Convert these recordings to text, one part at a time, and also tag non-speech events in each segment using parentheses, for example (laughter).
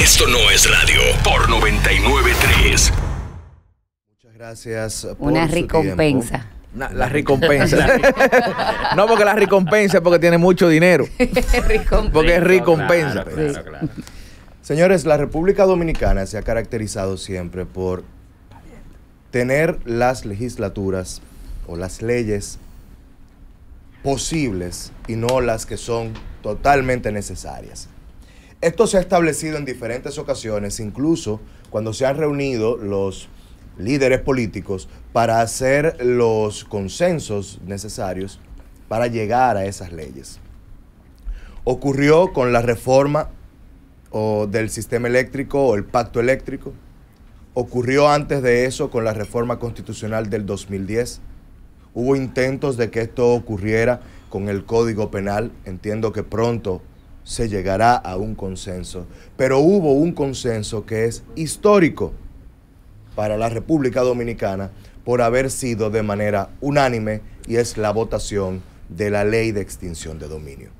Esto no es radio por 993. Muchas gracias por Una recompensa. (laughs) la recompensa. no, porque recompensa es porque tiene mucho dinero. (laughs) porque es recompensa. Señores, la República Dominicana se ha caracterizado siempre por tener las legislaturas o las leyes posibles y no las que son totalmente necesarias. Esto se ha establecido en diferentes ocasiones, incluso cuando se han reunido los líderes políticos para hacer los consensos necesarios para llegar a esas leyes. Ocurrió con la reforma o del sistema eléctrico o el pacto eléctrico. Ocurrió antes de eso con la reforma constitucional del 2010. Hubo intentos de que esto ocurriera con el Código Penal. Entiendo que pronto se llegará a un consenso. Pero hubo un consenso que es histórico para la República Dominicana por haber sido de manera unánime y es la votación de la ley de extinción de dominio.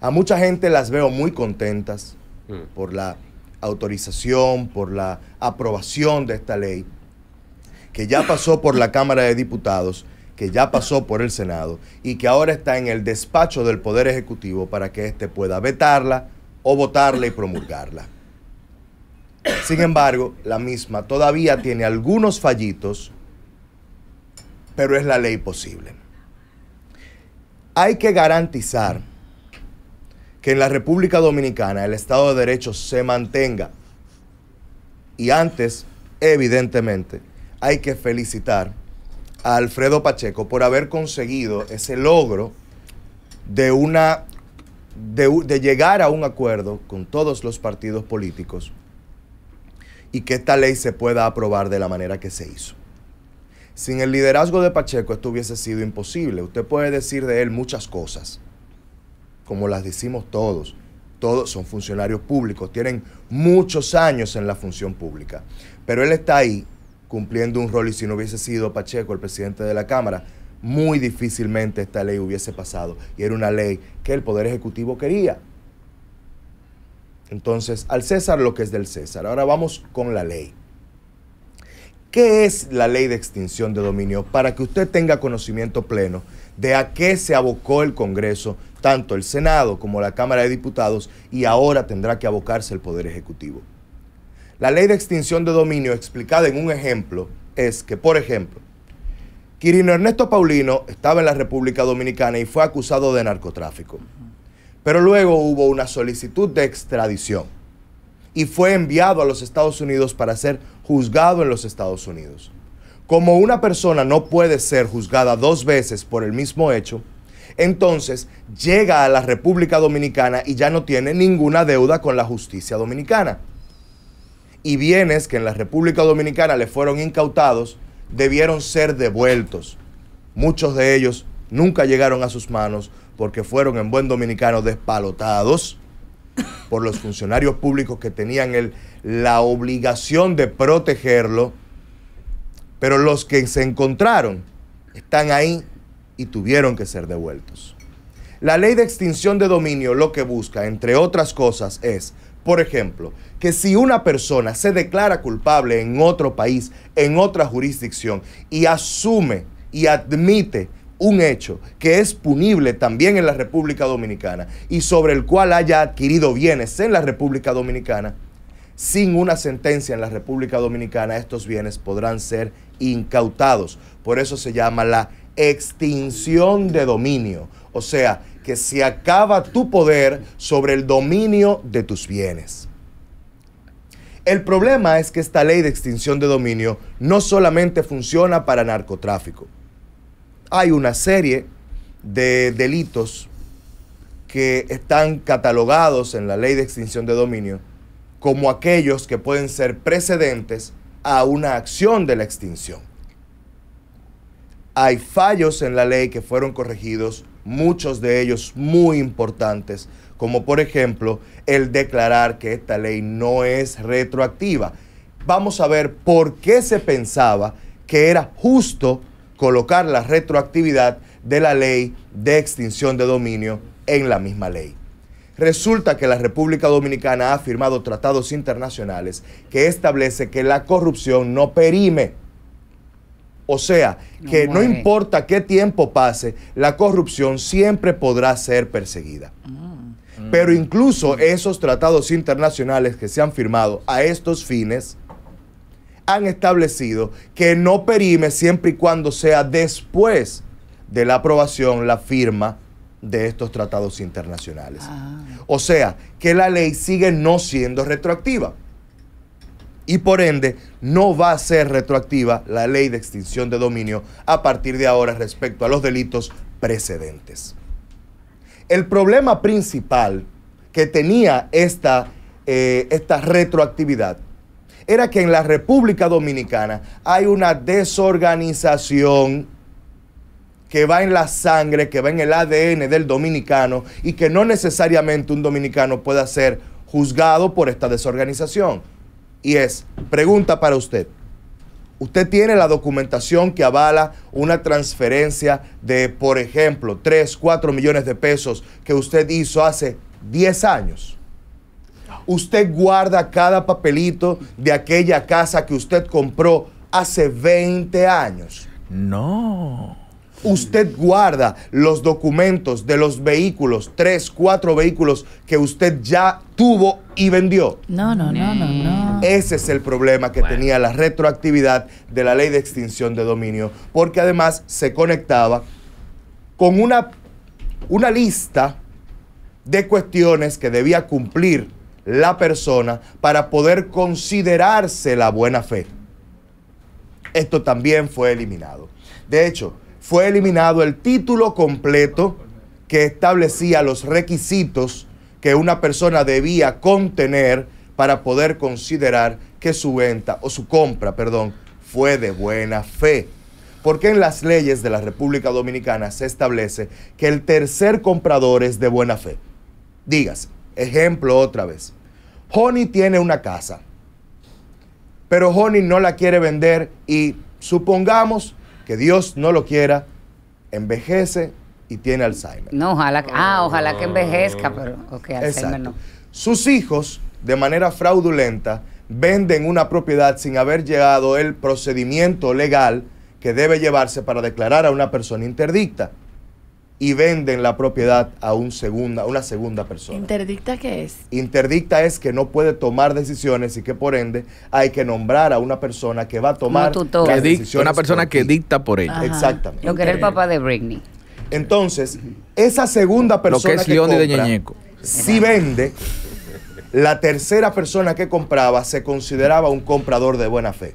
A mucha gente las veo muy contentas mm. por la autorización, por la aprobación de esta ley, que ya pasó por la Cámara de Diputados que ya pasó por el Senado y que ahora está en el despacho del Poder Ejecutivo para que éste pueda vetarla o votarla y promulgarla. Sin embargo, la misma todavía tiene algunos fallitos, pero es la ley posible. Hay que garantizar que en la República Dominicana el Estado de Derecho se mantenga. Y antes, evidentemente, hay que felicitar a Alfredo Pacheco por haber conseguido ese logro de una de, llegar a un acuerdo con todos los partidos políticos y que esta ley se pueda aprobar de la manera que se hizo. Sin el liderazgo de Pacheco esto hubiese sido imposible. Usted puede decir de él muchas cosas, como las decimos todos. Todos son funcionarios públicos, tienen muchos años en la función pública, pero él está ahí cumpliendo un rol y si no hubiese sido Pacheco el presidente de la Cámara, muy difícilmente esta ley hubiese pasado. Y era una ley que el Poder Ejecutivo quería. Entonces, al César lo que es del César. Ahora vamos con la ley. ¿Qué es la ley de extinción de dominio? Para que usted tenga conocimiento pleno de a qué se abocó el Congreso, tanto el Senado como la Cámara de Diputados, y ahora tendrá que abocarse el Poder Ejecutivo. La ley de extinción de dominio explicada en un ejemplo es que, por ejemplo, Quirino Ernesto Paulino estaba en la República Dominicana y fue acusado de narcotráfico. Pero luego hubo una solicitud de extradición y fue enviado a los Estados Unidos para ser juzgado en los Estados Unidos. Como una persona no puede ser juzgada dos veces por el mismo hecho, entonces llega a la República Dominicana y ya no tiene ninguna deuda con la justicia dominicana y bienes que en la República Dominicana le fueron incautados debieron ser devueltos. Muchos de ellos nunca llegaron a sus manos porque fueron en buen dominicano despalotados por los funcionarios públicos que tenían la obligación de protegerlo, pero los que se encontraron están ahí y tuvieron que ser devueltos. La ley de extinción de dominio lo que busca, entre otras cosas, es por ejemplo, que si una persona se declara culpable en otro país, en otra jurisdicción, y asume y admite un hecho que es punible también en la República Dominicana y sobre el cual haya adquirido bienes en la República Dominicana, sin una sentencia en la República Dominicana, estos bienes podrán ser incautados. Por eso se llama la extinción de dominio. O sea, que se acaba tu poder sobre el dominio de tus bienes. El problema es que esta ley de extinción de dominio no solamente funciona para narcotráfico. Hay una serie de delitos que están catalogados en la ley de extinción de dominio como aquellos que pueden ser precedentes a una acción de la extinción. Hay fallos en la ley que fueron corregidos muchos de ellos muy importantes, como por ejemplo el declarar que esta ley no es retroactiva. Vamos a ver por qué se pensaba que era justo colocar la retroactividad de la ley de extinción de dominio en la misma ley. Resulta que la República Dominicana ha firmado tratados internacionales que establece que la corrupción no perime o sea, que no importa qué tiempo pase, la corrupción siempre podrá ser perseguida. Ah. Pero incluso esos tratados internacionales que se han firmado a estos fines han establecido que no perime siempre y cuando sea después de la aprobación, la firma de estos tratados internacionales. Ah. O sea, que la ley sigue no siendo retroactiva y por ende no va a ser retroactiva la ley de extinción de dominio a partir de ahora respecto a los delitos precedentes. El problema principal que tenía esta, eh, esta retroactividad era que en la República Dominicana hay una desorganización que va en la sangre, que va en el ADN del dominicano y que no necesariamente un dominicano pueda ser juzgado por esta desorganización y es, pregunta para usted. Usted tiene la documentación que avala una transferencia de, por ejemplo, 3, 4 millones de pesos que usted hizo hace 10 años. Usted guarda cada papelito de aquella casa que usted compró hace 20 años. No usted guarda los documentos de los vehículos, tres, cuatro vehículos que usted ya tuvo y vendió. No, no, no, no, mm. Ese es el problema que tenía la retroactividad de la ley de extinción de dominio, porque además se conectaba con una, una lista de cuestiones que debía cumplir la persona para poder considerarse la buena fe. Esto también fue eliminado. De hecho, fue eliminado el título completo que establecía los requisitos que una persona debía contener para poder considerar que su venta o su compra, perdón, fue de buena fe. Porque en las leyes de la República Dominicana se establece que el tercer comprador es de buena fe. Dígase, ejemplo otra vez. Honey tiene una casa, pero Honey no la quiere vender y supongamos que Dios no lo quiera, envejece y tiene Alzheimer. No, ojalá, ah, ojalá que envejezca, pero que Alzheimer no. Sus hijos, de manera fraudulenta, venden una propiedad sin haber llegado el procedimiento legal que debe llevarse para declarar a una persona interdicta y venden la propiedad a, una segunda persona. ¿Interdicta qué es? Interdicta es que no puede tomar decisiones y que por ende hay que nombrar a una persona que va a tomar las decisiones. Una persona que dicta por ella. Exactamente. Lo que era el papá de Britney. Entonces, esa segunda persona que, es compra, de si vende, la tercera persona que compraba se consideraba un comprador de buena fe.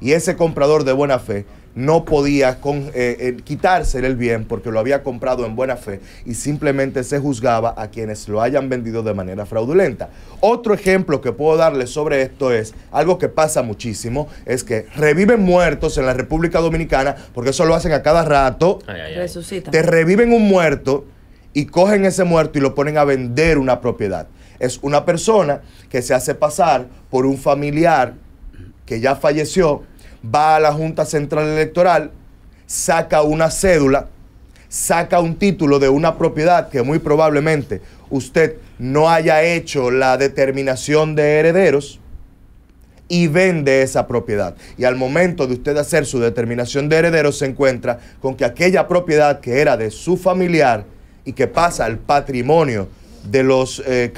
Y ese comprador de buena fe no podía con, eh, eh, el bien porque lo había comprado en buena fe y simplemente se juzgaba a quienes lo hayan vendido de manera fraudulenta. Otro ejemplo que puedo darle sobre esto es algo que pasa muchísimo, es que reviven muertos en la República Dominicana, porque eso lo hacen a cada rato, te reviven un muerto y cogen ese muerto y lo ponen a vender una propiedad. Es una persona que se hace pasar por un familiar que ya falleció va a la Junta Central Electoral, saca una cédula, saca un título de una propiedad que muy probablemente usted no haya hecho la determinación de herederos y vende esa propiedad. Y al momento de usted hacer su determinación de herederos se encuentra con que aquella propiedad que era de su familiar y que pasa al patrimonio de los eh,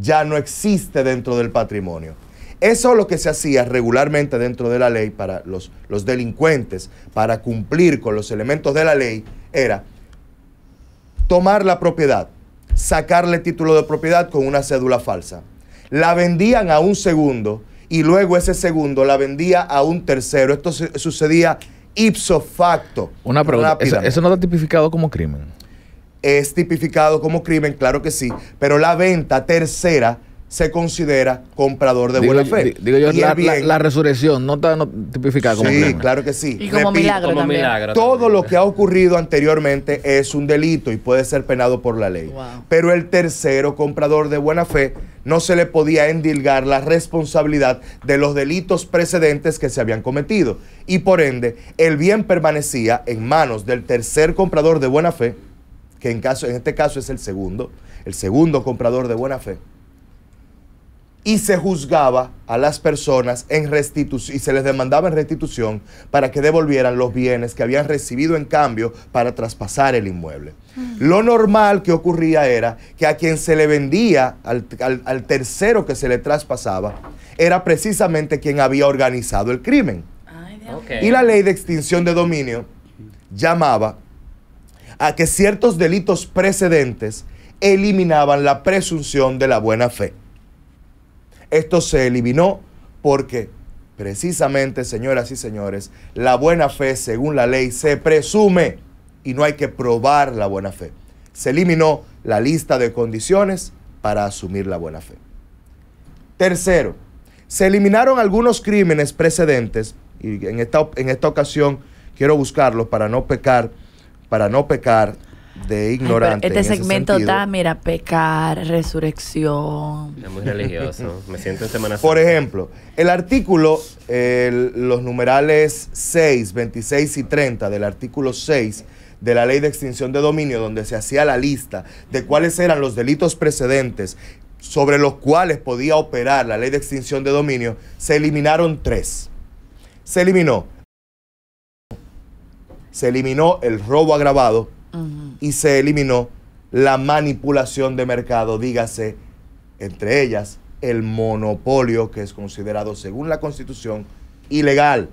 ya no existe dentro del patrimonio. Eso lo que se hacía regularmente dentro de la ley para los, delincuentes, para cumplir con los elementos de la ley, era tomar la propiedad, sacarle título de propiedad con una cédula falsa. La vendían a un segundo y luego ese segundo la vendía a un tercero. Esto sucedía ipso facto. Una pregunta, ¿eso, no está tipificado como crimen? Es tipificado como crimen, claro que sí, pero la venta tercera se considera comprador de buena fe. Digo yo, la, resurrección no está tipificada como Sí, claro que sí. Y como, milagro, Todo lo ¿eh? que ha ocurrido anteriormente es un delito y puede ser penado por la ley. Pero el tercero, comprador de buena fe, no se le podía endilgar la responsabilidad de los delitos precedentes que se habían cometido. Y por ende, el bien permanecía en manos del tercer comprador de buena fe, que en, caso, en este caso es el segundo, el segundo comprador de buena fe y se juzgaba a las personas en restitución y se les demandaba en restitución para que devolvieran los bienes que habían recibido en cambio para traspasar el inmueble. Mm. Lo normal que ocurría era que a quien se le vendía, al, tercero que se le traspasaba, era precisamente quien había organizado el crimen. Y la ley de extinción de dominio llamaba a que ciertos delitos precedentes eliminaban la presunción de la buena fe. Esto se eliminó porque precisamente, señoras y señores, la buena fe, según la ley, se presume y no hay que probar la buena fe. Se eliminó la lista de condiciones para asumir la buena fe. Tercero, se eliminaron algunos crímenes precedentes y en esta, en esta ocasión quiero buscarlos para no pecar, para no pecar de este ignorante. este segmento da mira, pecar, resurrección. Es muy religioso. Me siento en Semana Por ejemplo, el artículo, los numerales 6, 26 y 30 del artículo 6 de la ley de extinción de dominio, donde se hacía la lista de cuáles eran los delitos precedentes sobre los cuales podía operar la ley de extinción de dominio, se eliminaron tres. Se eliminó. Se eliminó el robo agravado, y se eliminó la manipulación de mercado, dígase, entre ellas, el monopolio que es considerado según la Constitución ilegal.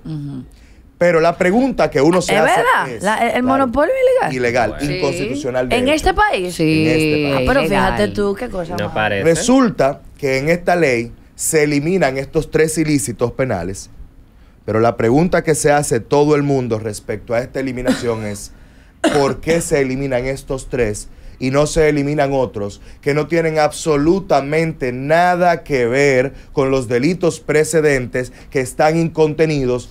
Pero la pregunta que uno se hace verdad? es... el monopolio ilegal. Ilegal, inconstitucional. ¿En, este país? Sí. ¿En este país? Ah, pero fíjate tú qué cosa. Resulta que en esta ley se eliminan estos tres ilícitos penales, pero la pregunta que se hace todo el mundo respecto a esta eliminación es por qué se eliminan estos tres y no se eliminan otros que no tienen absolutamente nada que ver con los delitos precedentes que están contenidos,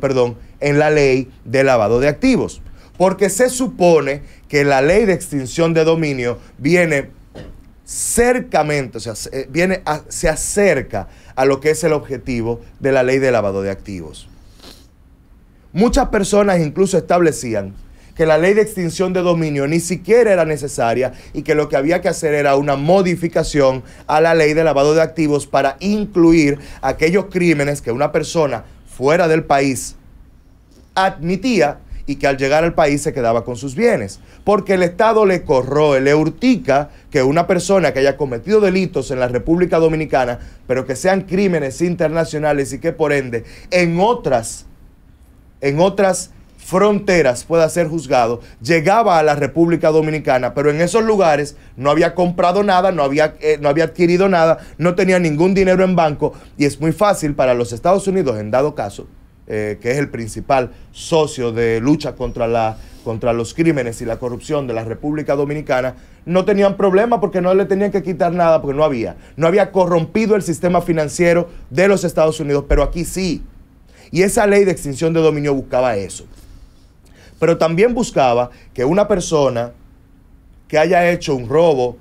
perdón, en la ley de lavado de activos. Porque se supone que la ley de extinción de dominio viene cercamente, o sea, eh, viene se acerca a lo que es el objetivo de la ley de lavado de activos. Muchas personas incluso establecían que la ley de extinción de dominio ni siquiera era necesaria y que lo que había que hacer era una modificación a la ley de lavado de activos para incluir aquellos crímenes que una persona fuera del país admitía y que al llegar al país se quedaba con sus bienes. Porque el Estado le corroe, le urtica que una persona que haya cometido delitos en la República Dominicana, pero que sean crímenes internacionales y que por ende en otras, en otras fronteras pueda ser juzgado, llegaba a la República Dominicana, pero en esos lugares no había comprado nada, no había, eh, no había adquirido nada, no tenía ningún dinero en banco y es muy fácil para los Estados Unidos, en dado caso, eh, que es el principal socio de lucha contra, la, contra los crímenes y la corrupción de la República Dominicana, no tenían problema porque no le tenían que quitar nada, porque no había. No había corrompido el sistema financiero de los Estados Unidos, pero aquí sí. Y esa ley de extinción de dominio buscaba eso pero también buscaba que una persona que haya hecho un robo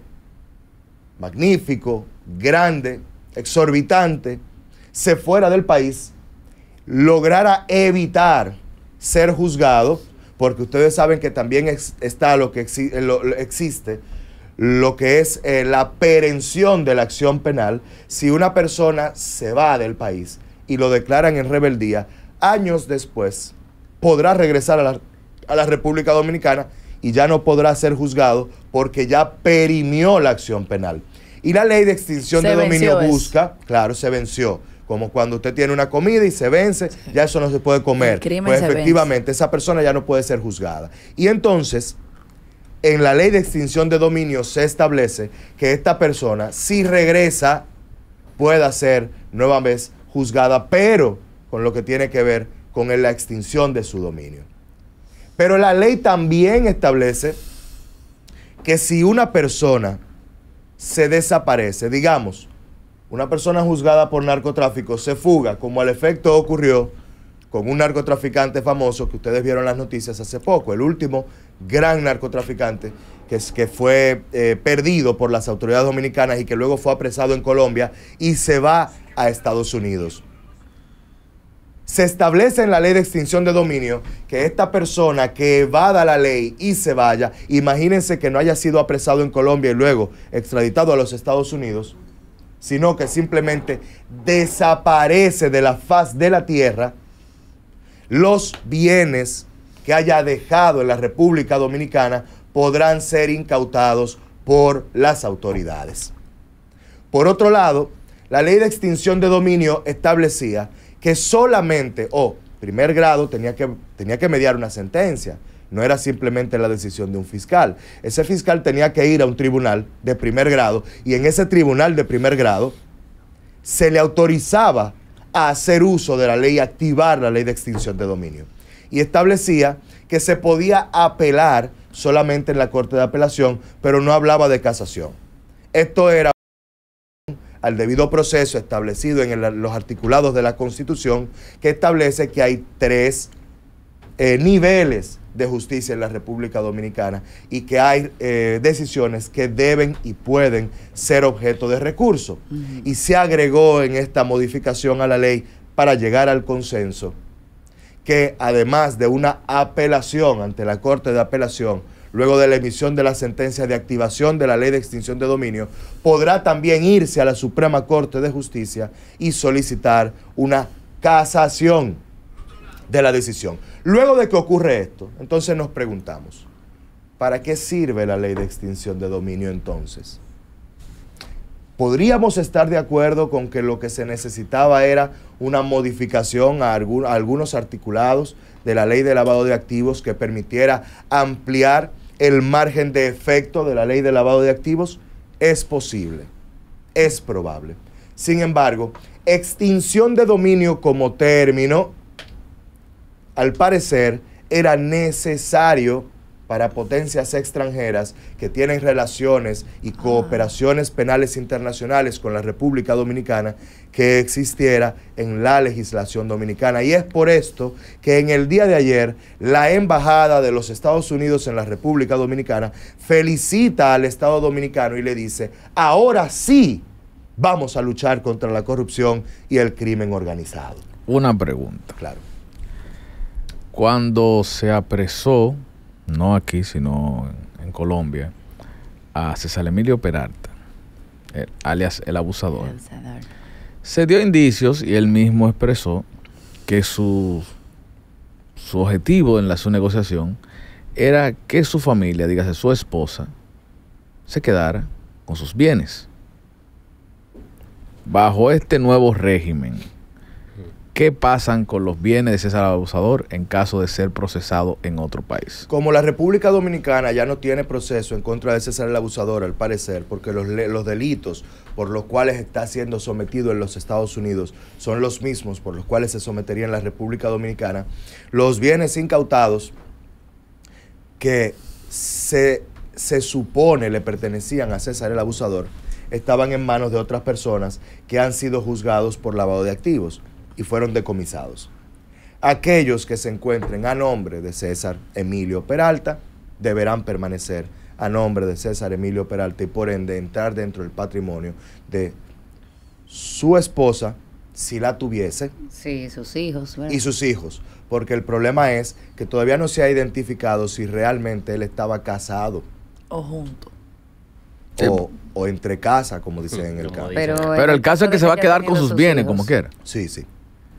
magnífico, grande, exorbitante, se fuera del país, lograra evitar ser juzgado, porque ustedes saben que también está lo que existe, lo que es eh, la perención de la acción penal, si una persona se va del país y lo declaran en rebeldía, años después podrá regresar a la, a la República Dominicana y ya no podrá ser juzgado porque ya perimió la acción penal. Y la ley de extinción de dominio busca, claro, se venció. Como cuando usted tiene una comida y se vence, ya eso no se puede comer. Pues efectivamente, esa persona ya no puede ser juzgada. Y entonces, en la ley de extinción de dominio se establece que esta persona, si regresa, pueda ser nuevamente juzgada, pero con lo que tiene que ver con la extinción de su dominio. Pero la ley también establece que si una persona se desaparece, digamos, una persona juzgada por narcotráfico se fuga, como al efecto ocurrió con un narcotraficante famoso que ustedes vieron las noticias hace poco, el último gran narcotraficante que, fue eh, perdido por las autoridades dominicanas y que luego fue apresado en Colombia y se va a Estados Unidos se establece en la ley de extinción de dominio que esta persona que evada la ley y se vaya, imagínense que no haya sido apresado en Colombia y luego extraditado a los Estados Unidos, sino que simplemente desaparece de la faz de la tierra los bienes que haya dejado en la República Dominicana podrán ser incautados por las autoridades. Por otro lado, la ley de extinción de dominio establecía que solamente, o primer grado, tenía que, tenía que mediar una sentencia. No era simplemente la decisión de un fiscal. Ese fiscal tenía que ir a un tribunal de primer grado y en ese tribunal de primer grado se le autorizaba a hacer uso de la ley, activar la ley de extinción de dominio. Y establecía que se podía apelar solamente en la Corte de Apelación, pero no hablaba de casación. Esto era al debido proceso establecido en los articulados de la Constitución, que establece que hay tres eh, niveles de justicia en la República Dominicana y que hay eh, decisiones que deben y pueden ser objeto de recurso. Y se agregó en esta modificación a la ley para llegar al consenso que además de una apelación ante la Corte de Apelación, luego de la emisión de la sentencia de activación de la ley de extinción de dominio, podrá también irse a la Suprema Corte de Justicia y solicitar una casación de la decisión. Luego de que ocurre esto, entonces nos preguntamos, ¿para qué sirve la ley de extinción de dominio entonces? podríamos estar de acuerdo con que lo que se necesitaba era una modificación a, algunos articulados de la ley de lavado de activos que permitiera ampliar el margen de efecto de la ley de lavado de activos? Es posible, es probable. Sin embargo, extinción de dominio como término, al parecer, era necesario para potencias extranjeras que tienen relaciones y cooperaciones penales internacionales con la República Dominicana que existiera en la legislación dominicana. Y es por esto que en el día de ayer la Embajada de los Estados Unidos en la República Dominicana felicita al Estado dominicano y le dice, ahora sí vamos a luchar contra la corrupción y el crimen organizado. Una pregunta. Claro. Cuando se apresó no aquí, sino en Colombia, a César Emilio Peralta, alias el abusador. Se dio indicios y él mismo expresó que su, su objetivo en la, su negociación era que su familia, dígase su esposa, se quedara con sus bienes. Bajo este nuevo régimen, ¿Qué pasan con los bienes de César el Abusador en caso de ser procesado en otro país? Como la República Dominicana ya no tiene proceso en contra de César el Abusador, al parecer, porque los, los delitos por los cuales está siendo sometido en los Estados Unidos son los mismos por los cuales se sometería en la República Dominicana, los bienes incautados que se, se supone le pertenecían a César el Abusador estaban en manos de otras personas que han sido juzgados por lavado de activos y fueron decomisados. Aquellos que se encuentren a nombre de César Emilio Peralta deberán permanecer a nombre de César Emilio Peralta y por ende entrar dentro del patrimonio de su esposa, si la tuviese. Sí, sus hijos. Y sus hijos, porque el problema es que todavía no se ha identificado si realmente él estaba casado. O junto. O, entre casa, como dicen en el caso. Pero, el, caso es que se va a quedar con sus bienes, como quiera. Sí, sí.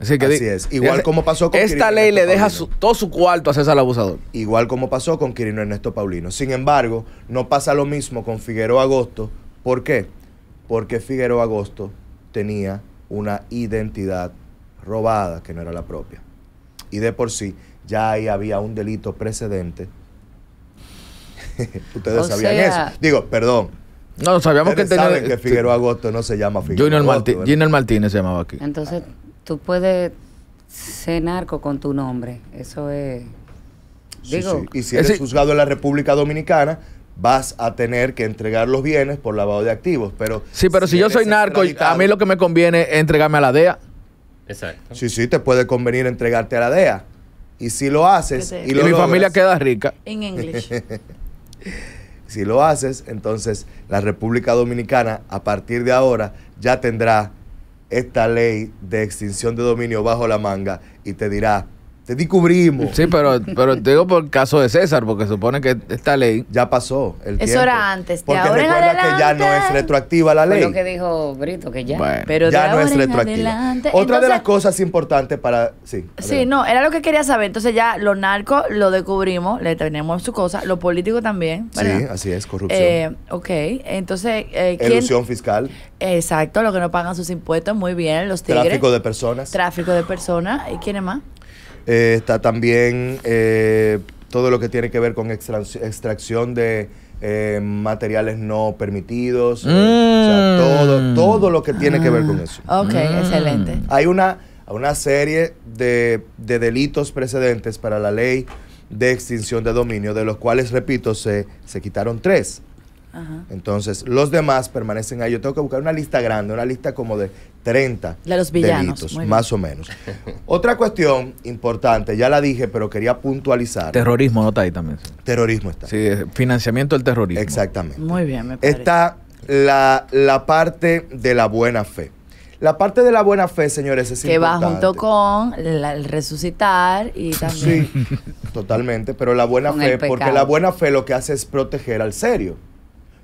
Así, es. Igual como pasó con Esta ley le deja todo su cuarto a César Abusador. Igual como pasó con Quirino Ernesto Paulino. Sin embargo, no pasa lo mismo con Figueroa Agosto. ¿Por qué? Porque Figueroa Agosto tenía una identidad robada que no era la propia. Y de por sí, ya ahí había un delito precedente. (laughs) Ustedes sabían eso. Digo, perdón, no, sabíamos que tenía. Saben que Figueroa Agosto no se llama Figueroa. Junior Martínez se llamaba aquí. Entonces, tú puedes ser narco con tu nombre. Eso es. Y si eres juzgado en la República Dominicana, vas a tener que entregar los bienes por lavado de activos. Pero sí, pero si, yo soy narco, a mí lo que me conviene es entregarme a la DEA. Exacto. Sí, sí, te puede convenir entregarte a la DEA. Y si lo haces... Y, mi familia queda rica. En inglés. (laughs) si lo haces, entonces la República Dominicana a partir de ahora ya tendrá esta ley de extinción de dominio bajo la manga y te dirá, te descubrimos. Sí, pero, pero te digo por el caso de César, porque supone que esta ley. Ya pasó. El Eso era antes. Porque ahora recuerda que ya no es retroactiva la ley. Es lo que dijo Brito, que ya. pero ya no es retroactiva. Otra de las cosas importantes para. Sí. Sí, no, era lo que quería saber. Entonces ya lo narco lo descubrimos, le tenemos su cosa. Lo político también. Sí, así es, corrupción. Eh, ok. Entonces. Eh, Elusión fiscal. Exacto, lo que no pagan sus impuestos, muy bien. Los tigres. Tráfico de personas. Tráfico de personas. ¿Y quién más? Eh, está también eh, todo lo que tiene que ver con extracción de eh, materiales no permitidos. Mm. todo, lo que tiene que ver con ah. eso. Ok, mm. excelente. Hay una, una serie de, delitos precedentes para la ley de extinción de dominio, de los cuales, repito, se, se quitaron tres. Entonces, los demás permanecen ahí. Yo tengo que buscar una lista grande, una lista como de 30 de los villanos, más o menos. Otra cuestión importante, ya la dije, pero quería puntualizar. Terrorismo no está ahí también. Terrorismo está. Sí, financiamiento del terrorismo. Exactamente. Muy bien, me parece. Está la, parte de la buena fe. La parte de la buena fe, señores, es que importante. Que va junto con el resucitar y también. Sí, totalmente, pero la buena fe, porque la buena fe lo que hace es proteger al serio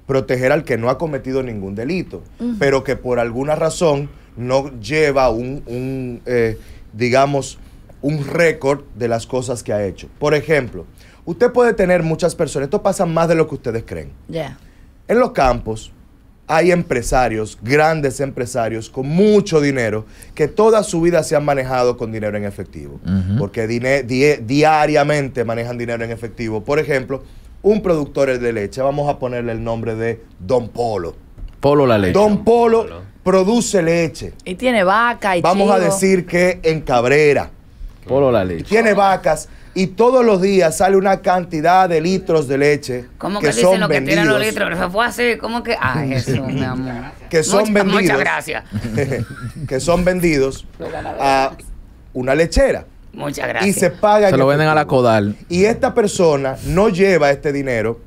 proteger al que no ha cometido ningún delito, pero que por alguna razón no lleva un, eh, digamos, un récord de las cosas que ha hecho. Por ejemplo, usted puede tener muchas personas, esto pasa más de lo que ustedes creen. ya En los campos hay empresarios, grandes empresarios con mucho dinero, que toda su vida se han manejado con dinero en efectivo, porque diariamente manejan dinero en efectivo. Por ejemplo, un productor de leche, vamos a ponerle el nombre de Don Polo. Polo la leche. Don Polo, produce leche. Y tiene vaca y Vamos a decir que en Cabrera. Polo la leche. Tiene vacas y todos los días sale una cantidad de litros de leche. ¿Cómo que, dicen lo que tiran los litros? fue así, ¿cómo que? Ay, ah, (laughs) Jesús, mi amor. Que son vendidos. Muchas gracias. (laughs) que son vendidos a una lechera. Muchas gracias. Y se paga. Se lo venden a la Codal. Y esta persona no lleva este dinero.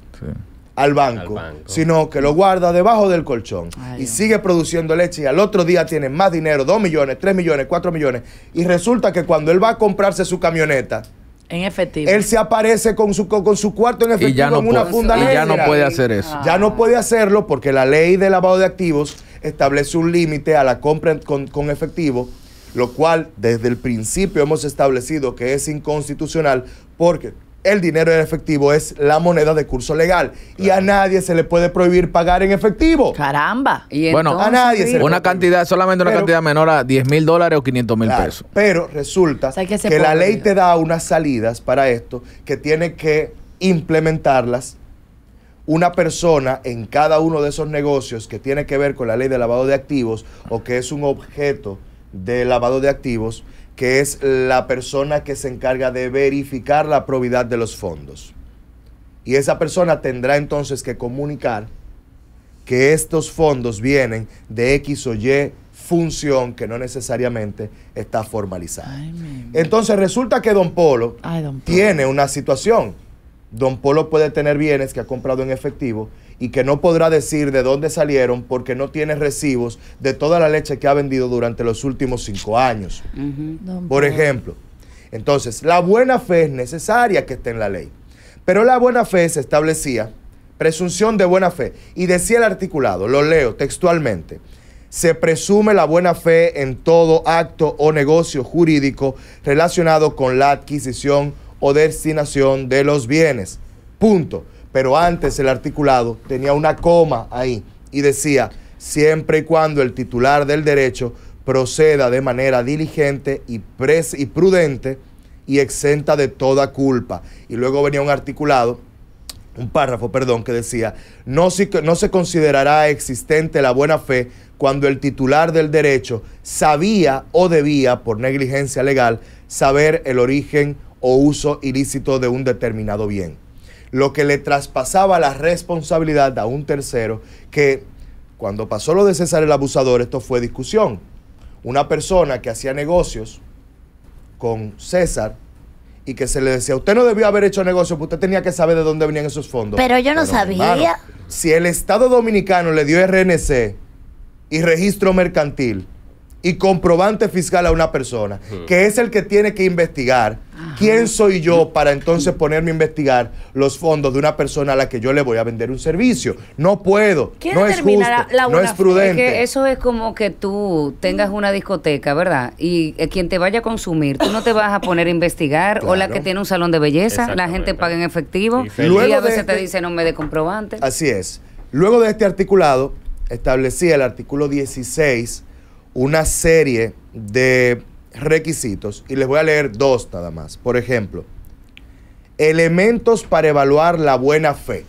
Al banco, sino que lo guarda debajo del colchón y sigue produciendo leche y al otro día tiene más dinero, 2 millones, 3 millones, 4 millones. Y resulta que cuando él va a comprarse su camioneta, en efectivo. Él se aparece con su, con, su cuarto en efectivo y una funda Y ya no puede hacer eso. Ya no ah. puede hacerlo porque la ley de lavado de activos establece un límite a la compra con efectivo lo cual desde el principio hemos establecido que es inconstitucional porque el dinero en efectivo es la moneda de curso legal y a nadie se le puede prohibir pagar en efectivo. Caramba. bueno, a nadie se le una cantidad, solamente una cantidad menor a 10 mil dólares o 500 mil pesos. Pero resulta que, que la ley te da unas salidas para esto que tiene que implementarlas una persona en cada uno de esos negocios que tiene que ver con la ley de lavado de activos o que es un objeto de lavado de activos, que es la persona que se encarga de verificar la probidad de los fondos. Y esa persona tendrá entonces que comunicar que estos fondos vienen de X o Y función que no necesariamente está formalizada. entonces resulta que don Polo tiene una situación. Don Polo puede tener bienes que ha comprado en efectivo y que no podrá decir de dónde salieron porque no tiene recibos de toda la leche que ha vendido durante los últimos cinco años. Por ejemplo, entonces, la buena fe es necesaria que esté en la ley, pero la buena fe se establecía, presunción de buena fe, y decía el articulado, lo leo textualmente, se presume la buena fe en todo acto o negocio jurídico relacionado con la adquisición o destinación de los bienes. Punto pero antes el articulado tenía una coma ahí y decía, siempre y cuando el titular del derecho proceda de manera diligente y, prudente y exenta de toda culpa. Y luego venía un articulado, un párrafo, perdón, que decía, no no se considerará existente la buena fe cuando el titular del derecho sabía o debía, por negligencia legal, saber el origen o uso ilícito de un determinado bien lo que le traspasaba la responsabilidad a un tercero que cuando pasó lo de César el Abusador, esto fue discusión. Una persona que hacía negocios con César y que se le decía, usted no debió haber hecho negocios, porque usted tenía que saber de dónde venían esos fondos. Pero yo no sabía. si el Estado Dominicano le dio RNC y registro mercantil, y comprobante fiscal a una persona, que es el que tiene que investigar quién soy yo para entonces ponerme a investigar los fondos de una persona a la que yo le voy a vender un servicio. No puedo, no es justo, no es prudente. eso es como que tú tengas una discoteca, ¿verdad? Y eh, quien te vaya a consumir, tú no te vas a poner a investigar o la que tiene un salón de belleza, la gente paga en efectivo y, a veces te este- dice no me dé comprobante. Así es. Luego de este articulado, establecía el artículo 16 una serie de requisitos y les voy a leer dos nada más. Por ejemplo, elementos para evaluar la buena fe.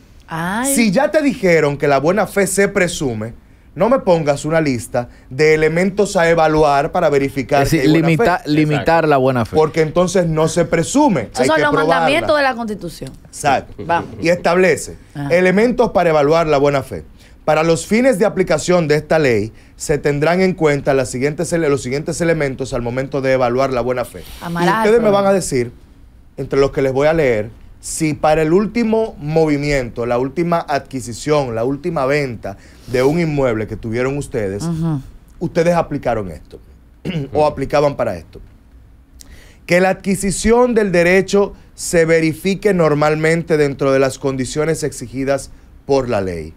Si ya te dijeron que la buena fe se presume, no me pongas una lista de elementos a evaluar para verificar. Es limitar la buena fe. Porque entonces no se presume. Esos son los mandamientos de la Constitución. Exacto. Y establece ah. elementos para evaluar la buena fe. Para los fines de aplicación de esta ley, se tendrán en cuenta los siguientes elementos al momento de evaluar la buena fe. Y ustedes me van a decir, entre los que les voy a leer, si para el último movimiento, la última adquisición, la última venta de un inmueble que tuvieron ustedes, ustedes aplicaron esto (clears throat) o aplicaban para esto. Que la adquisición del derecho se verifique normalmente dentro de las condiciones exigidas por la ley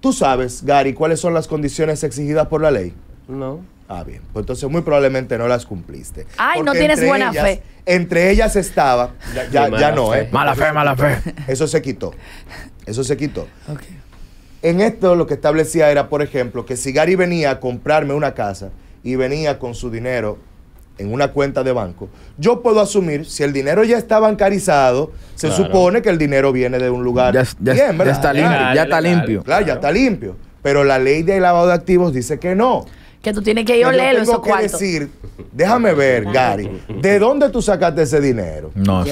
¿Tú sabes, Gary, cuáles son las condiciones exigidas por la ley? No. Ah, bien. Pues entonces muy probablemente no las cumpliste. Ay, no tienes buena fe. Entre ellas estaba, ya, no, ¿eh? Mala fe, mala fe. Eso se quitó. Eso se quitó. Ok. En esto lo que establecía era, por ejemplo, que si Gary venía a comprarme una casa y venía con su dinero en una cuenta de banco, yo puedo asumir, si el dinero ya está bancarizado, se supone que el dinero viene de un lugar. bien, ya está limpio. ya está limpio. Claro, ya está limpio. Pero la ley de lavado de activos dice que no. Que tú tienes que ir a ...yo tengo que decir, déjame ver, Gary, ¿de dónde tú sacaste ese dinero? No, Y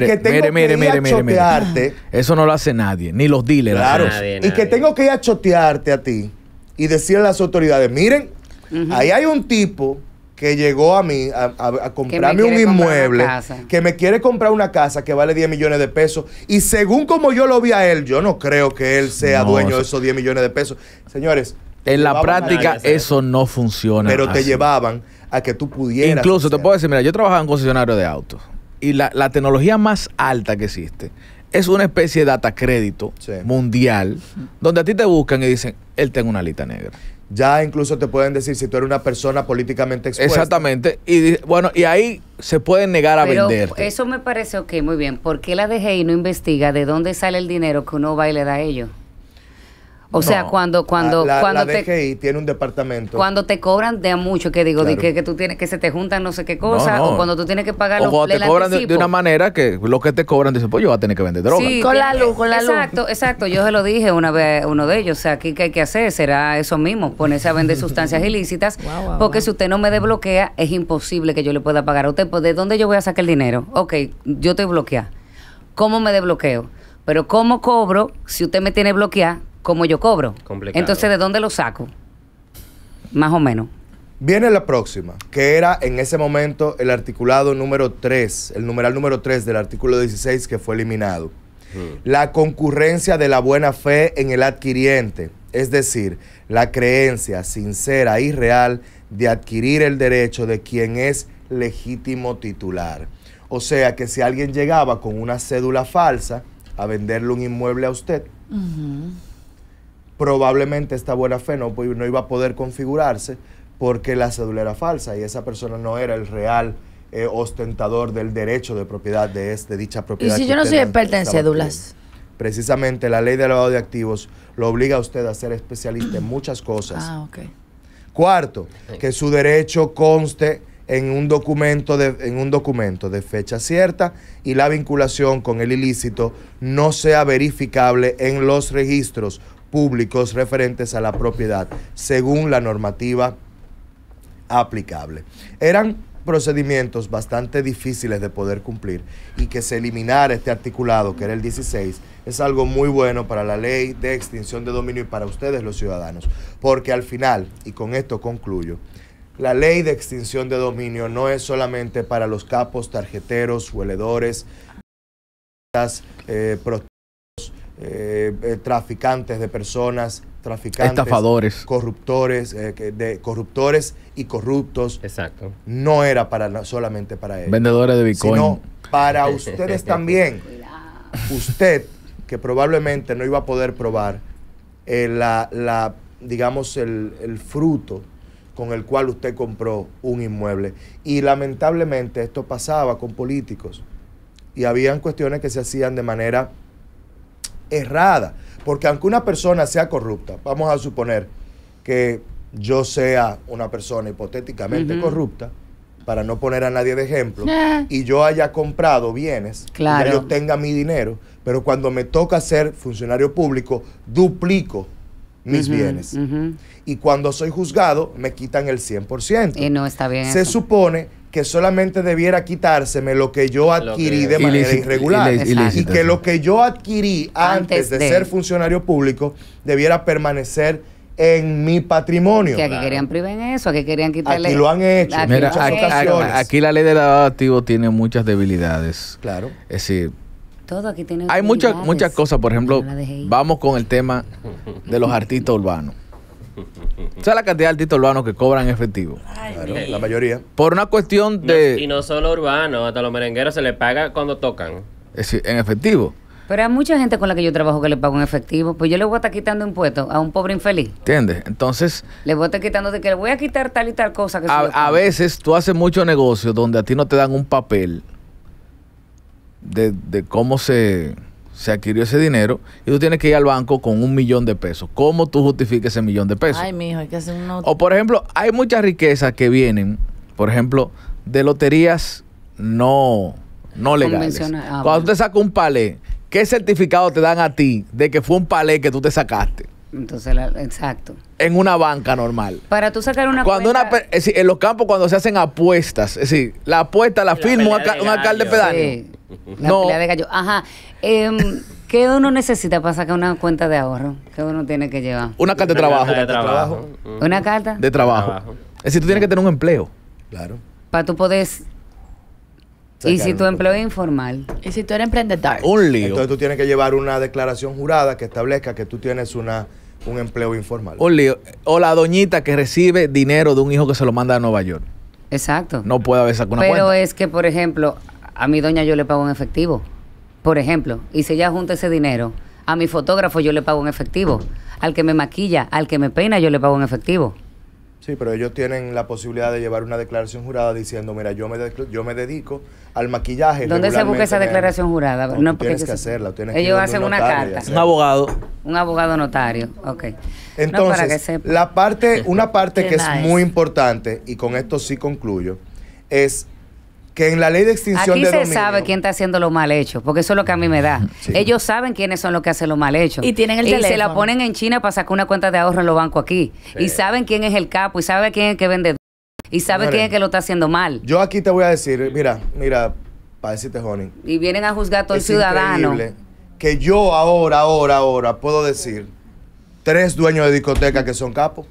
que tengo que ir a chotearte. Eso no lo hace nadie, ni los dealers. Claro. Y que tengo que ir a chotearte a ti y decirle a las autoridades, miren, ahí hay un tipo que llegó a mí a, comprarme un inmueble, que me quiere comprar una casa que vale 10 millones de pesos, y según como yo lo vi a él, yo no creo que él sea dueño de esos 10 millones de pesos. Señores, en la práctica ¿eh? eso no funciona. Pero te llevaban a que tú pudieras. Incluso te puedo decir, mira, yo trabajaba en concesionario de autos y la, tecnología más alta que existe es una especie de data crédito mundial donde a ti te buscan y dicen, él tiene una lista negra. Ya incluso te pueden decir si tú eres una persona políticamente expuesta. Exactamente. Y bueno, y ahí se pueden negar a vender. Eso me parece ok, muy bien. ¿Por qué la DGI no investiga de dónde sale el dinero que uno va y le da a ellos? O sea, cuando ah, cuando cuando te, tiene un departamento. Cuando te cobran de a mucho, que digo, de que, que, tú tienes que se te juntan no sé qué cosa o cuando tú tienes que pagar o te cobran de, una manera que lo que te cobran dicen, "Pues yo voy a tener que vender droga." Sí, con la luz, con la exacto, luz. Exacto, exacto, yo se lo dije una vez uno de ellos, o sea, aquí que hay que hacer será eso mismo, ponerse a vender sustancias (laughs) ilícitas, porque si usted no me desbloquea es imposible que yo le pueda pagar a usted, pues, ¿de dónde yo voy a sacar el dinero? Ok, yo te bloquea. ¿Cómo me desbloqueo? Pero ¿cómo cobro si usted me tiene bloqueada? como yo cobro. Complicado. Entonces, ¿de dónde lo saco? Más o menos. Viene la próxima, que era en ese momento el articulado número 3, el numeral número 3 del artículo 16 que fue eliminado. Hmm. La concurrencia de la buena fe en el adquiriente, es decir, la creencia sincera y real de adquirir el derecho de quien es legítimo titular. O sea que si alguien llegaba con una cédula falsa a venderle un inmueble a usted, Ajá probablemente esta buena fe no, iba a poder configurarse porque la cédula era falsa y esa persona no era el real eh, ostentador del derecho de propiedad de, este, dicha propiedad. ¿Y si yo no soy experta en cédulas? Precisamente la ley de lavado de activos lo obliga a usted a ser especialista en muchas cosas. Ah, Cuarto, que su derecho conste en un documento de, en un documento de fecha cierta y la vinculación con el ilícito no sea verificable en los registros públicos referentes a la propiedad, según la normativa aplicable. Eran procedimientos bastante difíciles de poder cumplir y que se eliminara este articulado, que era el 16, es algo muy bueno para la ley de extinción de dominio y para ustedes los ciudadanos, porque al final, y con esto concluyo, la ley de extinción de dominio no es solamente para los capos, tarjeteros, hueledores, eh, eh, eh, traficantes de personas, traficantes, estafadores, corruptores, eh, de corruptores y corruptos. Exacto. No era para solamente para ellos. Vendedores de Bitcoin. Sino para ustedes también. (laughs) Usted que probablemente no iba a poder probar la, la, digamos el, el fruto con el cual usted compró un inmueble. Y lamentablemente esto pasaba con políticos. Y habían cuestiones que se hacían de manera errada. Porque aunque una persona sea corrupta, vamos a suponer que yo sea una persona hipotéticamente corrupta, para no poner a nadie de ejemplo, eh. y yo haya comprado bienes, claro. y yo tenga mi dinero, pero cuando me toca ser funcionario público, duplico mis bienes. Y cuando soy juzgado, me quitan el 100%. Y no está bien. Se supone que solamente debiera quitárseme lo que yo adquirí de manera irregular y que lo que yo adquirí antes, de, ser funcionario público debiera permanecer en mi patrimonio. Que aquí querían privar eso, que querían quitarle. Y lo han hecho. en muchas ocasiones. aquí la ley del lavado activo tiene muchas debilidades. Claro. Es decir, todo aquí tiene. Hay muchas muchas cosas, por ejemplo, vamos con el tema de los artistas urbanos sea la cantidad de artistas urbanos que cobran efectivo? la mayoría. Por una cuestión de. y no solo urbanos, hasta los merengueros se les paga cuando tocan. Es en efectivo. Pero hay mucha gente con la que yo trabajo que le pago en efectivo. Pues yo le voy a estar quitando impuestos a un pobre infeliz. ¿Entiendes? Entonces. Le voy a estar quitando de que le voy a quitar tal y tal cosa. a, a veces tú haces mucho negocio donde a ti no te dan un papel de cómo se se adquirió ese dinero y tú tienes que ir al banco con un millón de pesos. ¿Cómo tú justificas ese millón de pesos? Ay, mijo, hay que hacer O por ejemplo, hay muchas riquezas que vienen, por ejemplo, de loterías no, no legales. Ah, cuando tú te sacas un palé, ¿qué certificado te dan a ti de que fue un palé que tú te sacaste? Entonces, exacto. En una banca normal. Para tú sacar una cuando en los campos cuando se hacen apuestas, es decir, la apuesta la, firma un, alcalde pedáneo. La no. pelea de Ajá. Em, ¿Qué uno necesita para sacar una cuenta de ahorro? ¿Qué uno tiene que llevar? Una carta de trabajo. Una carta de trabajo. Es decir, tú tienes que tener un empleo. Claro. Para tú poder y si tu empleo es informal. Y si tú eres emprendedor. Un lío. Entonces tú tienes que llevar una declaración jurada que establezca que tú tienes una, un empleo informal. Un lío. O la doñita que recibe dinero de un hijo que se lo manda a Nueva York. Exacto. No puede haber sacado una Pero es que, por ejemplo, a mi doña yo le pago en efectivo, por ejemplo, y si ella junta ese dinero, a mi fotógrafo yo le pago en efectivo, al que me maquilla, al que me peina yo le pago en efectivo. Sí, pero ellos tienen la posibilidad de llevar una declaración jurada diciendo, mira, yo me, yo me dedico al maquillaje. ¿Dónde se busca esa declaración jurada? No, tienes que hacerla. ellos hacen una carta. Un abogado. Un abogado notario, ok. Entonces, la parte, una parte (laughs) que es muy importante, y con esto sí concluyo, es que en la ley de extinción Aquí se sabe quién está haciendo lo mal hecho, porque eso es lo que a mí me da. Ellos saben quiénes son los que hacen lo mal hecho. Y se la ponen en China para sacar una cuenta de ahorro en los bancos aquí. Y saben quién es el capo, y saben quién es el que vende, y saben quién es el que lo está haciendo mal. Yo aquí te voy a decir, mira, mira, para decirte, Honey. Y vienen a juzgar a todo el ciudadano. Que yo ahora, ahora, ahora puedo decir tres dueños de discoteca que son capos.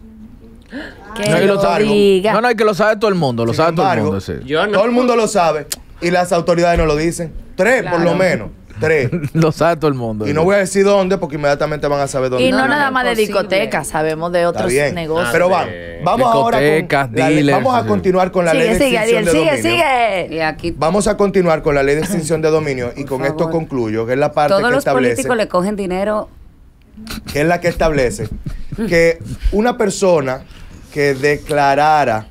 Ah, no, lo lo no, no, es que lo sabe todo el mundo, lo sabe todo el mundo. Todo el mundo lo sabe y las autoridades no lo dicen. Tres, por lo menos. Tres. (laughs) lo sabe todo el mundo. Y no voy a decir dónde porque inmediatamente van a saber dónde. Y no, nada más de discotecas, sabemos de otros negocios. Pero vamos. vamos ahora con vamos a continuar con la ley de extinción de dominio. y aquí vamos a continuar con la ley de extinción de dominio y con esto concluyo, que es la parte Todos los políticos le cogen dinero que es la que establece que una persona que declarara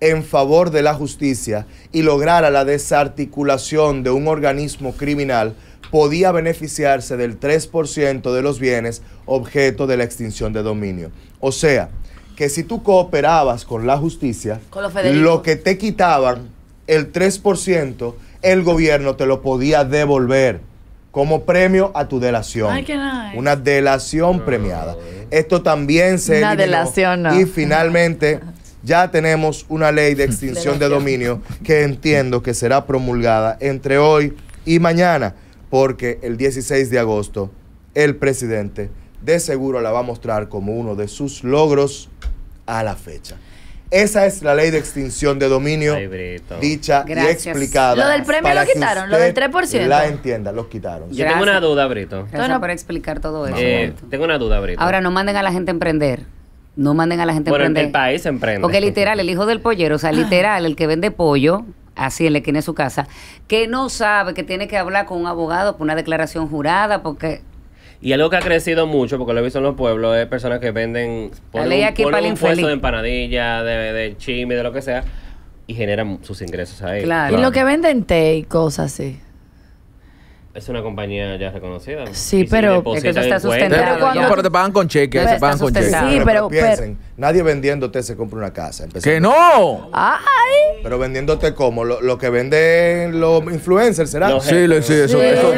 en favor de la justicia y lograra la desarticulación de un organismo criminal podía beneficiarse del 3% de los bienes objeto de la extinción de dominio. O sea, que si tú cooperabas con la justicia, lo que te quitaban, el 3%, el gobierno te lo podía devolver como premio a tu delación. Una delación premiada. Oh. Esto también se Y finalmente (laughs) ya tenemos una ley de extinción de dominio que entiendo que será promulgada entre hoy y mañana, porque el 16 de agosto el presidente de seguro la va a mostrar como uno de sus logros a la fecha. Esa es la ley de extinción de dominio dicha y explicada. Lo del premio lo quitaron, lo del 3%. La entienda, lo quitaron. Yo tengo una duda, Brito. Gracias para explicar todo eh, eso. tengo una duda, Brito. Ahora, no manden a la gente a emprender. No manden a la gente a emprender. el país emprende. Porque literal, el hijo del pollero, o sea, ah. literal, el que vende pollo, así el la esquina su casa, que no sabe que tiene que hablar con un abogado por una declaración jurada, porque y algo que ha crecido mucho, porque lo he visto en los pueblos, es personas que venden por un, ponen un puesto de empanadilla, de, de chimi, de lo que sea, y generan sus ingresos ahí. Y lo que venden té y cosas así. Es una compañía ya reconocida. Sí, pero que eso está sustentado. Pero, no, pero te pagan con cheques, te pagan con cheques. Sí, pero, piensen, nadie vendiéndote se compra una casa. ¡Que no! ¡Ay! Pero vendiéndote como lo, que venden los influencers, ¿será? sí, lo, sí, eso, eso, eso,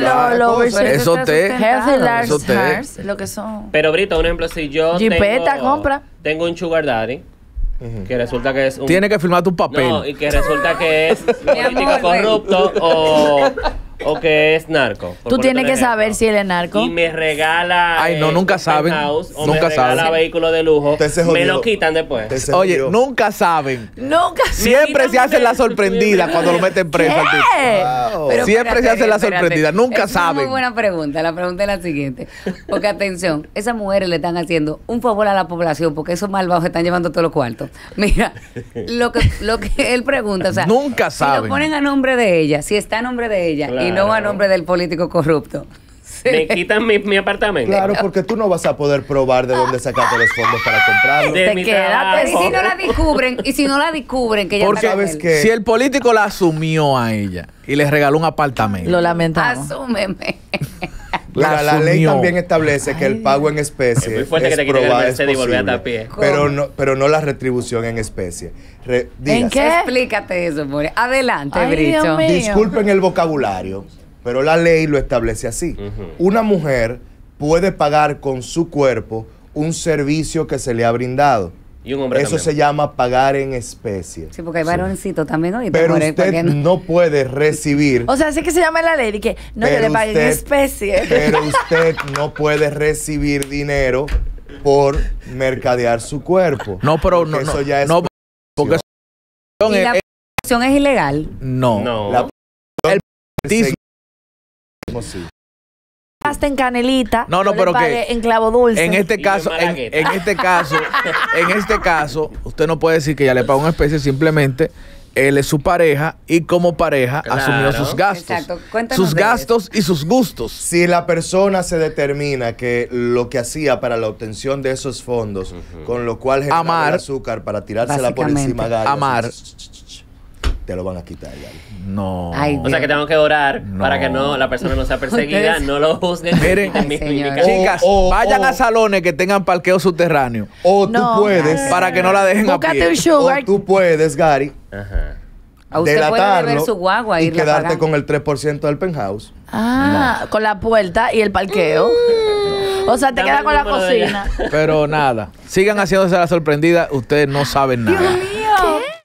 te, eso te, lo que son. Pero Brito, un ejemplo, si yo Jipeta tengo, compra. tengo un sugar daddy, que resulta que es un... Tiene que firmar tu papel. No, y que resulta que es (laughs) político corrupto o, o que es narco. Tú tienes que saber si él es narco. Y me regala. Ay, no, eh, nunca saben. me regala vehículo de lujo. Me lo quitan después. Oye, nunca saben. Nunca saben. Siempre se hacen la sorprendida cuando lo meten preso. Siempre se hace la sorprendida, nunca es Una muy buena pregunta, la pregunta es la siguiente. Porque atención, esas mujeres le están haciendo un favor a la población porque esos malvados están llevando todos los cuartos. Mira, lo que, lo que él pregunta, o sea, nunca saben. Si lo ponen a nombre de ella, si está a nombre de ella y no a nombre del político corrupto. (laughs) me quitan mi, apartamento. Claro, porque tú no vas a poder probar de dónde sacaste los fondos para comprarlo. De mi Y si no la descubren, y si no la descubren, que ya Porque sabes que si el político la asumió a ella y le regaló un apartamento. Lo lamentamos. Asúmeme. La, la, ley también establece que el pago en especie es, muy fuerte que te Se a pie. pero no, pero no la retribución en especie. ¿En qué? Explícate eso, more. Adelante, Ay, Disculpen el vocabulario pero la ley lo establece así. Una mujer puede pagar con su cuerpo un servicio que se le ha brindado. Y un hombre Eso se llama pagar en especie. Sí, porque hay varoncito también hoy. Pero usted no puede recibir. (laughs) O sea, así que se llama la ley y que no yo le pague en especie. (laughs) Pero usted no puede recibir dinero por mercadear su cuerpo. No, pero no. Eso ya es. ¿Y la es, es, ilegal. No. no. Sí. Hasta en canelita. No, no, pero que en clavo dulce. En este caso, en, este caso, en este caso, usted no puede decir que ya le pagó una especie, simplemente él es su pareja y como pareja asumió sus gastos. sus gastos y sus gustos. Si la persona se determina que lo que hacía para la obtención de esos fondos, con lo cual generaba amar, azúcar para tirársela por encima amar te lo van a quitar. ya. No. o sea que tengo que orar para que no la persona no sea perseguida, no lo busquen. Miren, (laughs) chicas, vayan a salones que tengan parqueo subterráneo. O tú puedes, para que no la dejen O tú puedes, Gary. Ajá. usted su guagua y quedarte con el 3% del penthouse. Ah, con la puerta y el parqueo. Mm. O sea, te quedas con la cocina. Pero nada, sigan haciéndose la sorprendida, ustedes no saben nada. Dios mío.